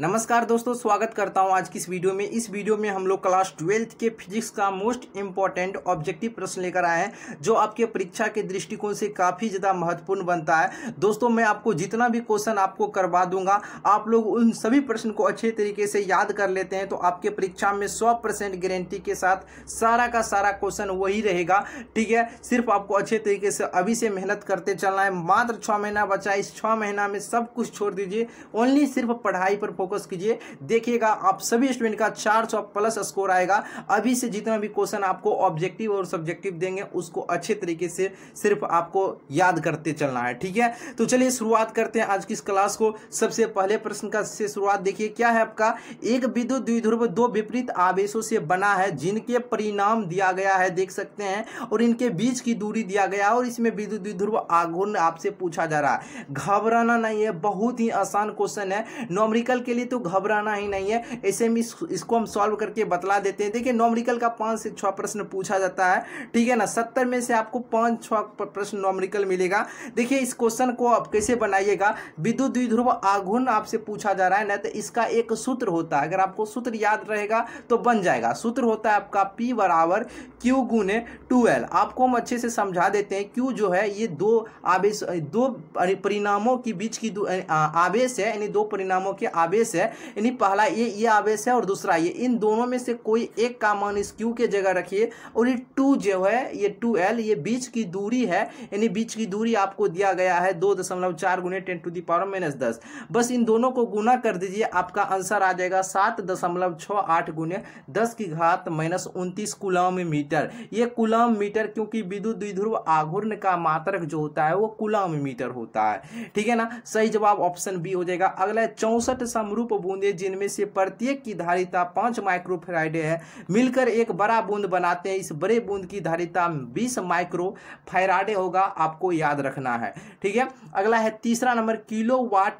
नमस्कार दोस्तों स्वागत करता हूं आज की इस वीडियो में इस वीडियो में हम लोग क्लास ट्वेल्थ के फिजिक्स का मोस्ट इम्पॉर्टेंट ऑब्जेक्टिव प्रश्न लेकर आए हैं जो आपके परीक्षा के दृष्टिकोण से काफ़ी ज़्यादा महत्वपूर्ण बनता है दोस्तों मैं आपको जितना भी क्वेश्चन आपको करवा दूंगा आप लोग उन सभी प्रश्न को अच्छे तरीके से याद कर लेते हैं तो आपके परीक्षा में सौ गारंटी के साथ सारा का सारा क्वेश्चन वही रहेगा ठीक है सिर्फ आपको अच्छे तरीके से अभी से मेहनत करते चलना है मात्र छः महीना बचा इस छः महीना में सब कुछ छोड़ दीजिए ओनली सिर्फ पढ़ाई पर फोकस कीजिए देखिएगा आप सभी स्टूडेंट का 400 प्लस स्कोर आएगा अभी से जितना भी क्वेश्चन आपको ऑब्जेक्टिव और सब्जेक्टिव देंगे उसको अच्छे तरीके से सिर्फ आपको याद करते चलना है ठीक है तो चलिए शुरुआत करते हैं आज की इस क्लास को सबसे पहले प्रश्न का से शुरुआत देखिए क्या है आपका एक विद्युत द्विध्रुव दो विपरीत आवेशों से बना है जिनके परिणाम दिया गया है देख सकते हैं और इनके बीच की दूरी दिया गया और इसमें विद्युत द्विध्रुव आगुण आपसे पूछा जा रहा है घबराना नहीं है बहुत ही आसान क्वेश्चन है नॉमरिकल के के लिए तो घबराना ही नहीं है ऐसे e में इसको हम सॉल्व करके बतला देते हैं देखिए नॉमरिकल का पाँच से छः प्रश्न पूछा जाता है ठीक है ना सत्तर में से आपको पाँच छः प्रश्न नॉमरिकल मिलेगा देखिए इस क्वेश्चन को आप कैसे बनाइएगा विद्युत विध्रुव आघुन आपसे पूछा जा रहा है ना तो इसका एक सूत्र होता है अगर आपको सूत्र याद रहेगा तो बन जाएगा सूत्र होता है आपका पी बराबर क्यू गुने टू एल आपको हम अच्छे से समझा देते हैं क्यू जो है ये दो आवेश दो परिणामों के बीच की आवेश है यानी दो परिणामों के आवेश आवेश है यानी पहला ये ये आवेश है और दूसरा ये इन दोनों में से कोई एक का मान इस क्यू के जगह रखिए और ये टू जो है ये टू एल ये बीच की दूरी है यानी बीच की दूरी आपको दिया गया है दो दशमलव चार गुने ten to the power minus दस बस इन दोनों को गुना कर दीजिए आपका आंसर आ जाएगा सात दशमलव छः आठ गुने दस की घात माइनस उनतीस कुलम मीटर ये कुलम मीटर क्योंकि विद्युत द्विध्रुव आघूर्ण का मात्रक जो होता है वो कुलम मीटर होता है ठीक है ना सही जवाब ऑप्शन बी हो जाएगा अगला चौंसठ सम समरूप बूंदे जिनमें से प्रत्येक की धारिता पाँच माइक्रोफेराइडे है मिलकर एक बड़ा बूंद बनाते हैं इस बड़े बूंद की धारिता बीस माइक्रो माइक्रोफेराडे होगा आपको याद रखना है ठीक है अगला है तीसरा नंबर किलो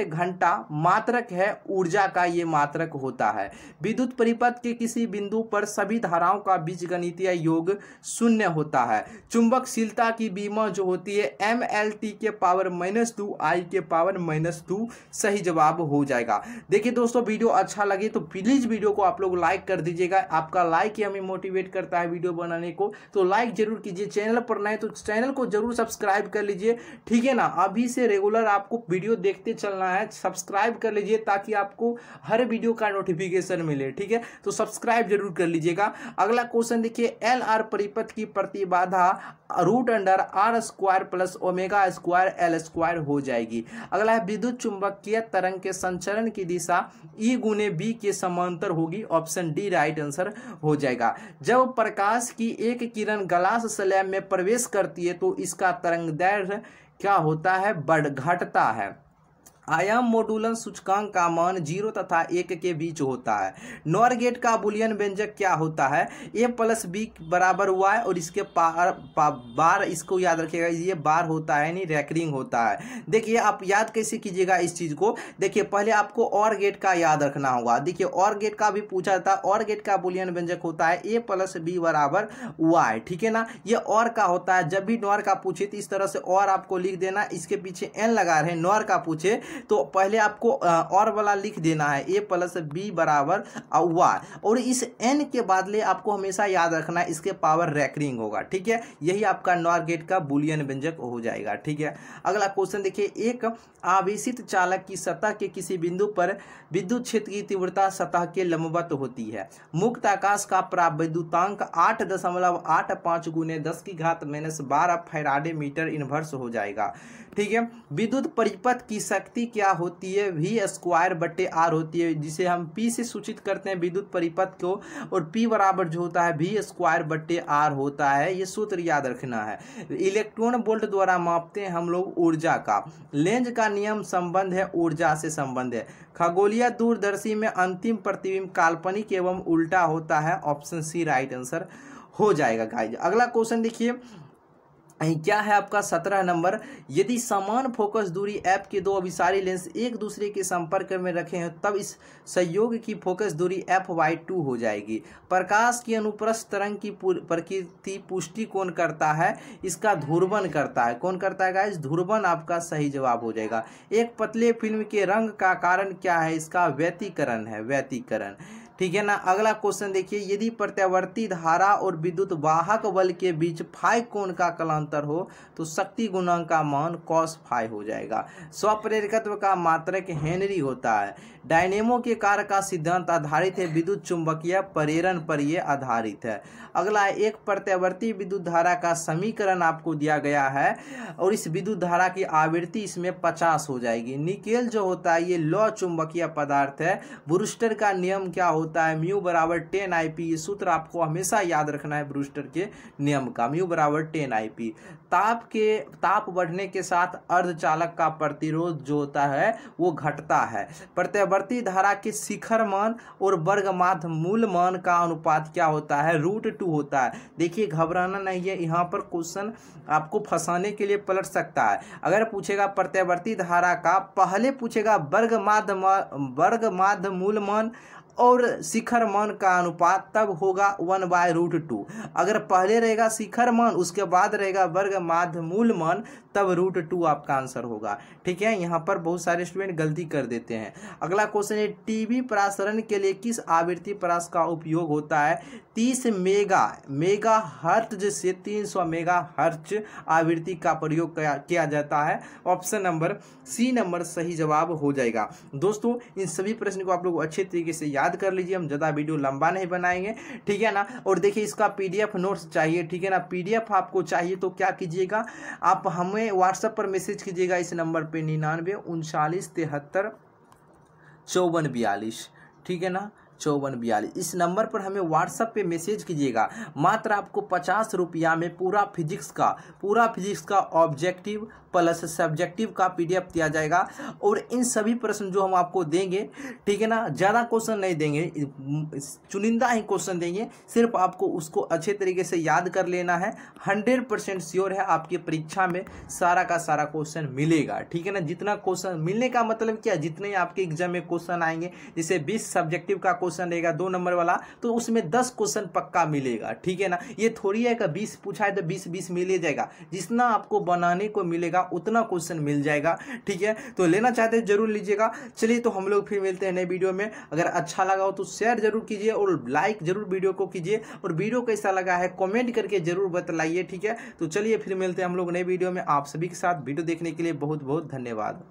घंटा मात्रक है ऊर्जा का ये मात्रक होता है विद्युत परिपथ के किसी बिंदु पर सभी धाराओं का बीज योग शून्य होता है चुंबकशीलता की बीमा जो होती है एम एल टी के पावर माइनस टू आई के पावर माइनस टू सही जवाब हो जाएगा देखिए देखिए दोस्तों वीडियो अच्छा लगे तो प्लीज़ वीडियो को आप लोग लाइक कर दीजिएगा आपका लाइक ही हमें मोटिवेट करता है वीडियो बनाने को तो लाइक जरूर कीजिए चैनल पर नए तो चैनल को जरूर सब्सक्राइब कर लीजिए ठीक है ना अभी से रेगुलर आपको वीडियो देखते चलना है सब्सक्राइब कर लीजिए ताकि आपको हर वीडियो का नोटिफिकेशन मिले ठीक है तो सब्सक्राइब जरूर कर लीजिएगा अगला क्वेश्चन देखिए एल आर परिपथ की प्रतिबाधा root under R square plus omega square L square हो जाएगी अगला है विद्युत चुंबकीय तरंग के संचरण की दिशा दिशा ई e गुने बी के समांतर होगी ऑप्शन डी राइट आंसर हो जाएगा जब प्रकाश की एक किरण ग्लास स्लैब में प्रवेश करती है तो इसका तरंग दैर्घ्य क्या होता है बढ़ घटता है आयाम मोडुलन सूचकांक का मान जीरो तथा एक के बीच होता है नॉर गेट का बुलियन व्यंजक क्या होता है ए प्लस बी बराबर हुआ है और इसके पार पा, बार इसको याद रखिएगा ये बार होता है यानी रैकरिंग होता है देखिए आप याद कैसे कीजिएगा इस चीज़ को देखिए पहले आपको और गेट का याद रखना होगा देखिए और गेट का भी पूछा जाता है और गेट का बुलियन व्यंजक होता है ए प्लस बी बराबर वाई ठीक है ना ये और का होता है जब भी नॉर का पूछे तो इस तरह से और आपको लिख देना इसके पीछे एन लगा रहे नॉर का पूछे तो पहले आपको और वाला लिख देना है ए प्लस बी बराबर वाई और इस एन के बाद आपको हमेशा याद रखना है इसके पावर रैकरिंग होगा ठीक है यही आपका नॉर गेट का बुलियन व्यंजक हो जाएगा ठीक है अगला क्वेश्चन देखिए एक आवेशित चालक की सतह के किसी बिंदु पर विद्युत क्षेत्र की तीव्रता सतह के लंबवत होती है मुक्त आकाश का प्राविद्युतांक आठ दशमलव आठ पाँच गुने दस की घात माइनस बारह फैराडे मीटर इन्वर्स हो जाएगा ठीक है विद्युत परिपथ की शक्ति शक्ति क्या होती है वी स्क्वायर बटे आर होती है जिसे हम पी से सूचित करते हैं विद्युत परिपथ को और पी बराबर जो होता है वी स्क्वायर बटे आर होता है ये सूत्र याद रखना है इलेक्ट्रॉन बोल्ट द्वारा मापते हैं हम लोग ऊर्जा का लेंज का नियम संबंध है ऊर्जा से संबंध है खगोलीय दूरदर्शी में अंतिम प्रतिबिंब काल्पनिक एवं उल्टा होता है ऑप्शन सी राइट आंसर हो जाएगा गाइज अगला क्वेश्चन देखिए क्या है आपका सत्रह नंबर यदि समान फोकस दूरी ऐप के दो अभिसारी लेंस एक दूसरे के संपर्क में रखे हैं तब इस संयोग की फोकस दूरी एफ वाई टू हो जाएगी प्रकाश की अनुप्रस्थ तरंग की प्रकृति पुष्टि कौन करता है इसका ध्रुवन करता है कौन करता है गाइस ध्रुवन आपका सही जवाब हो जाएगा एक पतले फिल्म के रंग का कारण क्या है इसका व्यतीकरण है व्यतिकरण ठीक है ना अगला क्वेश्चन देखिए यदि प्रत्यावर्ती धारा और विद्युत वाहक बल के बीच फाइ कोण का कलांतर हो तो शक्ति गुणांक का मान कॉस फाय हो जाएगा स्वप्रेरकत्व का मात्रक हेनरी होता है डायनेमो के कार्य का सिद्धांत आधारित है विद्युत चुंबकीय परेरण पर यह आधारित है अगला एक प्रत्यावर्ती विद्युत धारा का समीकरण आपको दिया गया है और इस विद्युत धारा की आवृत्ति इसमें पचास हो जाएगी निकेल जो होता है ये लौ चुंबकीय पदार्थ है ब्रूस्टर का नियम क्या होता है म्यू बराबर टेन आई पी ये सूत्र आपको हमेशा याद रखना है ब्रूस्टर के नियम का म्यू बराबर टेन आई पी ताप के ताप बढ़ने के साथ अर्धचालक का प्रतिरोध जो होता है वो घटता है प्रत्यावर्ती परवर्ती धारा के शिखर मान और वर्ग माध्य मूल मान का अनुपात क्या होता है रूट टू होता है देखिए घबराना नहीं है यहाँ पर क्वेश्चन आपको फंसाने के लिए पलट सकता है अगर पूछेगा प्रत्यावर्ती धारा का पहले पूछेगा वर्ग माध्य वर्ग माध्य मूल मान और शिखर मान का अनुपात तब होगा वन बाय रूट टू अगर पहले रहेगा शिखर मान उसके बाद रहेगा वर्ग माध्य मूल मान तब रूट टू आपका आंसर होगा ठीक है यहाँ पर बहुत सारे स्टूडेंट गलती कर देते हैं अगला क्वेश्चन है टीवी परासरण के लिए किस आवृत्ति परास का उपयोग होता है तीस मेगा मेगा हर्च से तीन सौ मेगा हर्च आवृत्ति का प्रयोग किया जाता है ऑप्शन नंबर सी नंबर सही जवाब हो जाएगा दोस्तों इन सभी प्रश्न को आप लोग अच्छे तरीके से याद याद कर लीजिए हम ज़्यादा वीडियो लंबा नहीं बनाएंगे ठीक है ना और देखिए इसका पीडीएफ नोट्स चाहिए ठीक है ना पीडीएफ आपको चाहिए तो क्या कीजिएगा आप हमें व्हाट्सएप पर मैसेज कीजिएगा इस नंबर पर निन्यानवे उनचालीस तिहत्तर चौवन बयालीस ठीक है ना चौवन बयालीस इस नंबर पर हमें व्हाट्सएप पे मैसेज कीजिएगा मात्र आपको पचास रुपया में पूरा फिजिक्स का पूरा फिजिक्स का ऑब्जेक्टिव प्लस सब्जेक्टिव का पीडीएफ दिया जाएगा और इन सभी प्रश्न जो हम आपको देंगे ठीक है ना ज़्यादा क्वेश्चन नहीं देंगे चुनिंदा ही क्वेश्चन देंगे सिर्फ आपको उसको अच्छे तरीके से याद कर लेना है हंड्रेड परसेंट श्योर है आपकी परीक्षा में सारा का सारा क्वेश्चन मिलेगा ठीक है ना जितना क्वेश्चन मिलने का मतलब क्या जितने आपके एग्जाम में क्वेश्चन आएंगे जैसे बीस सब्जेक्टिव का क्वेश्चन रहेगा दो नंबर वाला तो उसमें दस क्वेश्चन पक्का मिलेगा ठीक है ना ये थोड़ी है का बीस पूछा है तो बीस बीस मिले जाएगा जितना आपको बनाने को मिलेगा जाएगा उतना क्वेश्चन मिल जाएगा ठीक है तो लेना चाहते हैं जरूर लीजिएगा चलिए तो हम लोग फिर मिलते हैं नए वीडियो में अगर अच्छा लगा हो तो शेयर जरूर कीजिए और लाइक जरूर वीडियो को कीजिए और वीडियो कैसा लगा है कॉमेंट करके जरूर बतलाइए ठीक है तो चलिए फिर मिलते हैं हम लोग नए वीडियो में आप सभी के साथ वीडियो देखने के लिए बहुत बहुत धन्यवाद